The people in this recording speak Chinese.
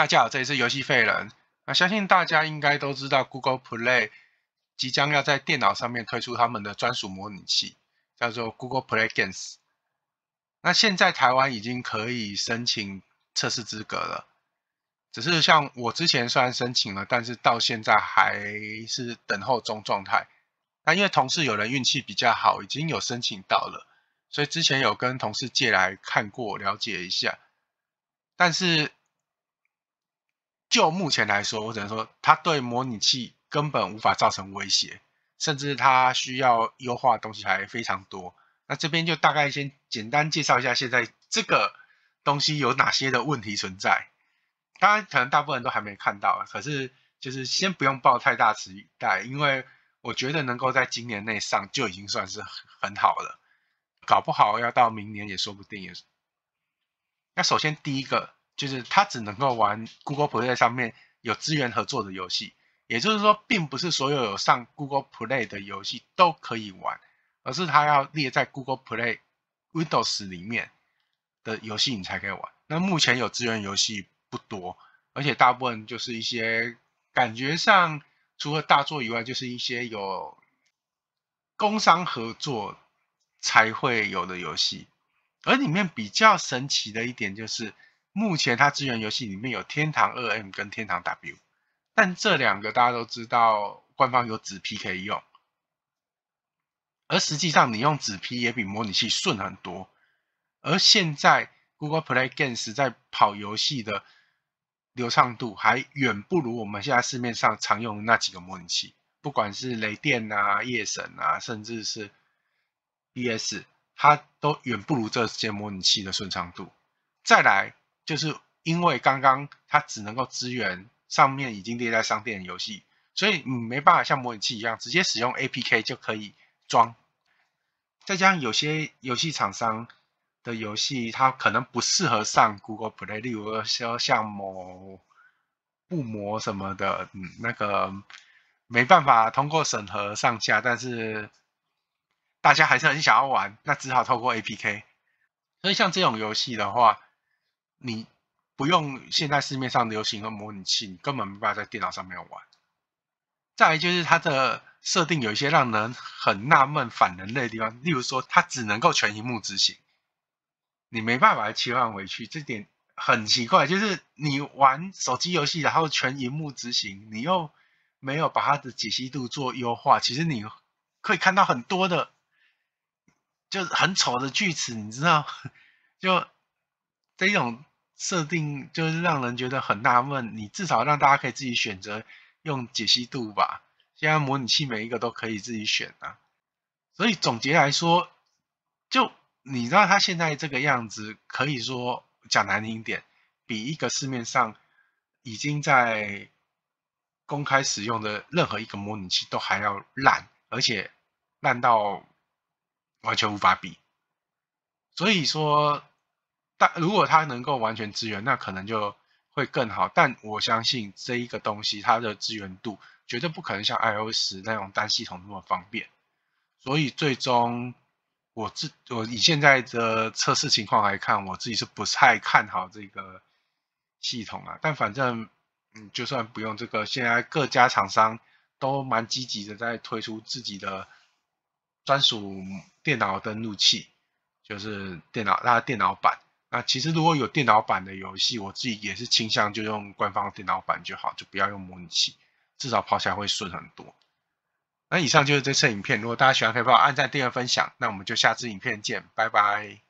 大家好，这里是游戏废人。那相信大家应该都知道，Google Play 即将要在电脑上面推出他们的专属模拟器，叫做 Google Play Games。那现在台湾已经可以申请测试资格了，只是像我之前虽然申请了，但是到现在还是等候中状态。那因为同事有人运气比较好，已经有申请到了，所以之前有跟同事借来看过，了解一下。但是就目前来说，我只能说它对模拟器根本无法造成威胁，甚至它需要优化的东西还非常多。那这边就大概先简单介绍一下，现在这个东西有哪些的问题存在。当然，可能大部分人都还没看到，可是就是先不用抱太大期待，因为我觉得能够在今年内上就已经算是很好了。搞不好要到明年也说不定。也是。那首先第一个。就是它只能够玩 Google Play 上面有资源合作的游戏，也就是说，并不是所有有上 Google Play 的游戏都可以玩，而是它要列在 Google Play Windows 里面的游戏你才可以玩。那目前有资源游戏不多，而且大部分就是一些感觉上除了大作以外，就是一些有工商合作才会有的游戏。而里面比较神奇的一点就是。目前它支援游戏里面有天堂二 M 跟天堂 W，但这两个大家都知道官方有纸 P 可以用，而实际上你用纸 P 也比模拟器顺很多。而现在 Google Play Games 在跑游戏的流畅度还远不如我们现在市面上常用那几个模拟器，不管是雷电啊、夜神啊，甚至是 b s 它都远不如这些模拟器的顺畅度。再来。就是因为刚刚它只能够支援上面已经列在商店的游戏，所以你没办法像模拟器一样直接使用 APK 就可以装。再加上有些游戏厂商的游戏，它可能不适合上 Google Play，例如说像某布魔什么的，那个没办法通过审核上架，但是大家还是很想要玩，那只好透过 APK。所以像这种游戏的话，你不用现在市面上流行的模拟器，你根本没办法在电脑上面玩。再来就是它的设定有一些让人很纳闷、反人类的地方，例如说它只能够全屏幕执行，你没办法切换回去，这点很奇怪。就是你玩手机游戏，然后全屏幕执行，你又没有把它的解析度做优化，其实你可以看到很多的，就是很丑的锯齿，你知道，就这种。设定就是让人觉得很纳闷，你至少让大家可以自己选择用解析度吧。现在模拟器每一个都可以自己选啊，所以总结来说，就你知道他现在这个样子，可以说讲难听点，比一个市面上已经在公开使用的任何一个模拟器都还要烂，而且烂到完全无法比。所以说。但如果它能够完全支援，那可能就会更好。但我相信这一个东西它的支援度绝对不可能像 iOS 那种单系统那么方便，所以最终我自我以现在的测试情况来看，我自己是不太看好这个系统啊。但反正嗯，就算不用这个，现在各家厂商都蛮积极的在推出自己的专属电脑登录器，就是电脑它的电脑版。那其实如果有电脑版的游戏，我自己也是倾向就用官方电脑版就好，就不要用模拟器，至少跑起来会顺很多。那以上就是这次影片，如果大家喜欢帮我按赞、订阅、分享，那我们就下次影片见，拜拜。